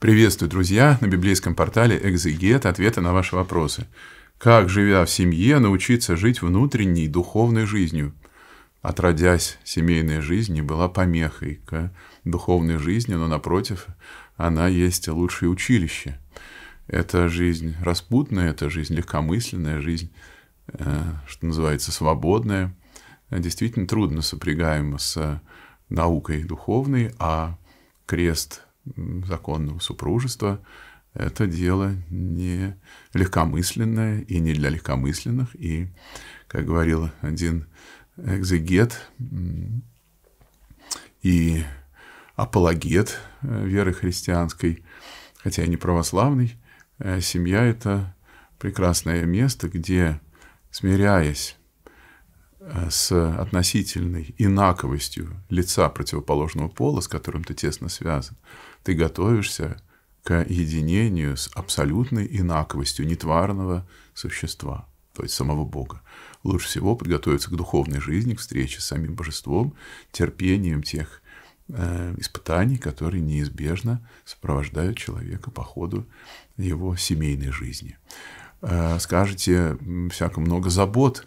Приветствую, друзья, на библейском портале «Экзегет» ответы на ваши вопросы. Как, живя в семье, научиться жить внутренней духовной жизнью? Отродясь, семейная жизнь не была помехой к духовной жизни, но, напротив, она есть лучшее училище. Это жизнь распутная, это жизнь легкомысленная, жизнь, э, что называется, свободная. Действительно трудно сопрягаема с наукой духовной, а крест – законного супружества, это дело не легкомысленное и не для легкомысленных. И, как говорил один экзегет и апологет э, веры христианской, хотя и не православный, э, семья – это прекрасное место, где, смиряясь Э, с относительной инаковостью лица противоположного пола, с которым ты тесно связан, ты готовишься к единению с абсолютной инаковостью нетварного существа, то есть самого Бога. Лучше всего подготовиться к духовной жизни, к встрече с самим Божеством, терпением тех э, испытаний, которые неизбежно сопровождают человека по ходу его семейной жизни. Э, скажете, всяко много забот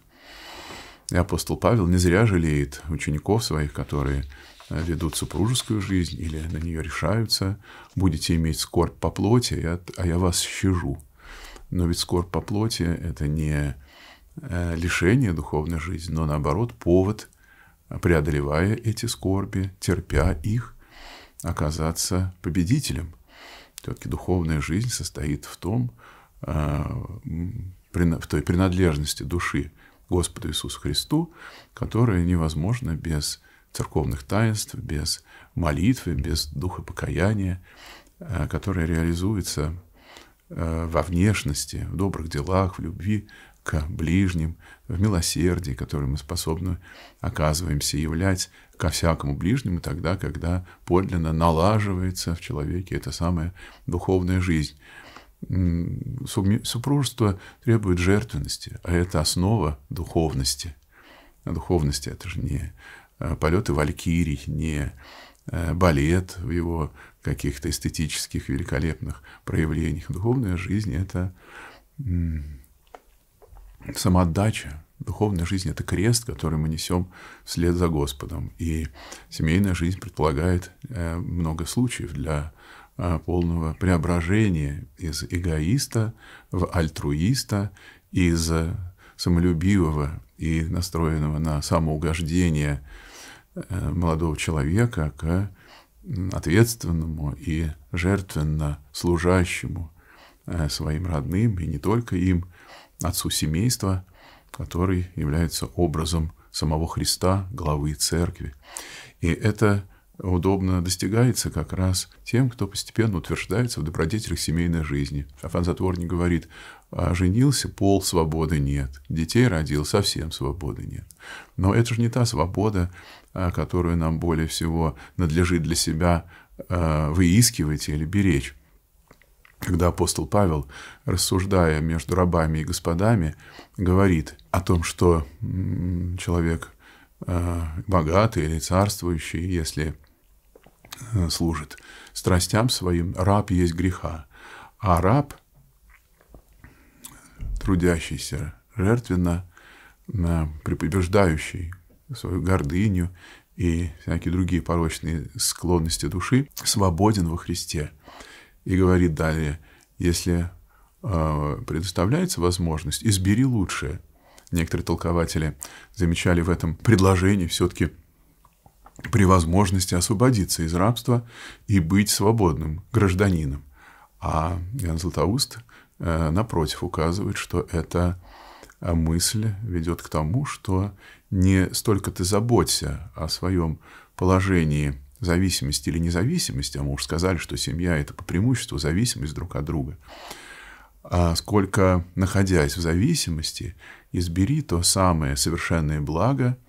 и апостол Павел не зря жалеет учеников своих, которые э, ведут супружескую жизнь или на нее решаются. Будете иметь скорбь по плоти, а я вас щажу. Но ведь скорбь по плоти – это не э, лишение духовной жизни, но наоборот повод, преодолевая эти скорби, терпя их, оказаться победителем. Все-таки духовная жизнь состоит в том, э, в той принадлежности души Господу Иисусу Христу, которое невозможно без церковных таинств, без молитвы, без духа покаяния, э, которое реализуется э, во внешности, в добрых делах, в любви к ближним, в милосердии, которое мы способны, оказываемся, являть ко всякому ближнему тогда, когда подлинно налаживается в человеке эта самая духовная жизнь супружество требует жертвенности, а это основа духовности. А духовности это же не а, полеты валькирий, не а, балет в его каких-то эстетических великолепных проявлениях. Духовная жизнь – это самоотдача. Духовная жизнь – это крест, который мы несем вслед за Господом. И семейная жизнь предполагает э, много случаев для а, полного преображения из эгоиста в альтруиста, из самолюбивого и настроенного на самоугождение э, молодого человека к ответственному и жертвенно служащему э, своим родным и не только им, отцу семейства, который является образом самого Христа, главы церкви. И это удобно достигается как раз тем, кто постепенно утверждается в добродетелях семейной жизни. Афан Затворник говорит, а женился, пол свободы нет, детей родил, совсем свободы нет. Но это же не та свобода, а, которую нам более всего надлежит для себя а, выискивать или беречь. Когда апостол Павел, рассуждая между рабами и господами, говорит о том, что человек а, богатый или царствующий, если Э, служит страстям своим, раб есть греха, а раб, трудящийся жертвенно, э, препобеждающий свою гордыню и всякие другие порочные склонности души, свободен во Христе. И говорит далее, если э, предоставляется возможность, избери лучшее. Некоторые толкователи замечали в этом предложении все-таки при возможности освободиться из рабства и быть свободным гражданином. А Иоанн Златоуст, э, напротив, указывает, что эта э, мысль ведет к тому, что не столько ты заботься о своем положении зависимости или независимости, а мы уже сказали, что семья – это по преимуществу зависимость друг от друга, а сколько, находясь в зависимости, избери то самое совершенное благо –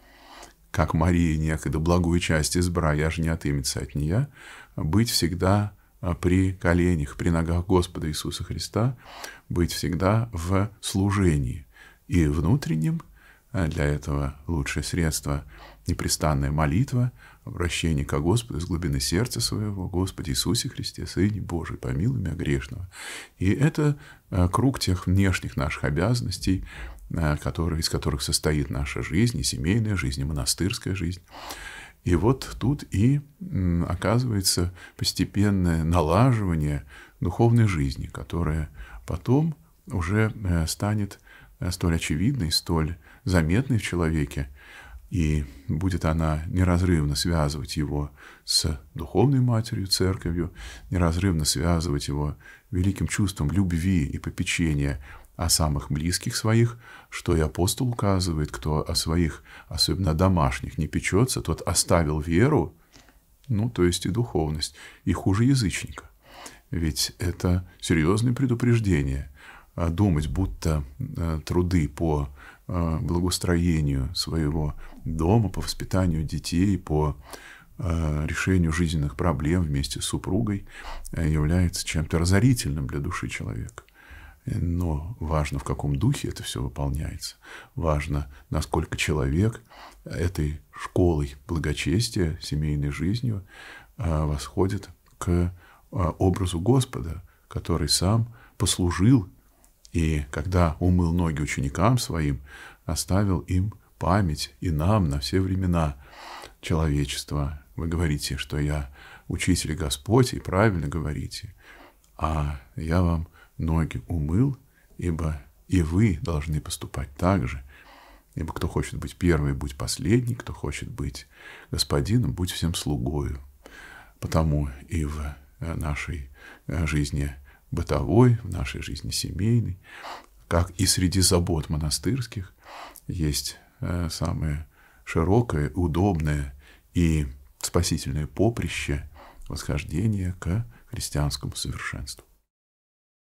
как Мария некогда благую часть избра, я же не отымется от нее, быть всегда а, при коленях, при ногах Господа Иисуса Христа, быть всегда в служении и внутреннем, а, для этого лучшее средство – непрестанная молитва, обращение к Господу из глубины сердца своего, Господи Иисусе Христе, Сыне Божий, помилуй меня грешного. И это а, круг тех внешних наших обязанностей, Э, которые, из которых состоит наша жизнь, и семейная жизнь, и монастырская жизнь. И вот тут и оказывается постепенное налаживание духовной жизни, которая потом уже э, станет э, столь очевидной, столь заметной в человеке, и будет она неразрывно связывать его с духовной матерью, церковью, неразрывно связывать его великим чувством любви и попечения о самых близких своих, что и апостол указывает, кто о своих, особенно домашних, не печется, тот оставил веру, ну, то есть и духовность, и хуже язычника. Ведь это серьезное предупреждение. А думать, будто э, труды по э, благостроению своего дома, по воспитанию детей, по э, решению жизненных проблем вместе с супругой является чем-то разорительным для души человека но важно, в каком духе это все выполняется. Важно, насколько человек этой школой благочестия, семейной жизнью а, восходит к а, образу Господа, который сам послужил и когда умыл ноги ученикам своим, оставил им память и нам на все времена человечества. Вы говорите, что я учитель и Господь, и правильно говорите. А я вам ноги умыл, ибо и вы должны поступать так же. Ибо кто хочет быть первый, будь последний, кто хочет быть господином, будь всем слугою. Потому и в э, нашей э, жизни бытовой, в нашей жизни семейной, как и среди забот монастырских, есть э, самое широкое, удобное и спасительное поприще восхождения к христианскому совершенству.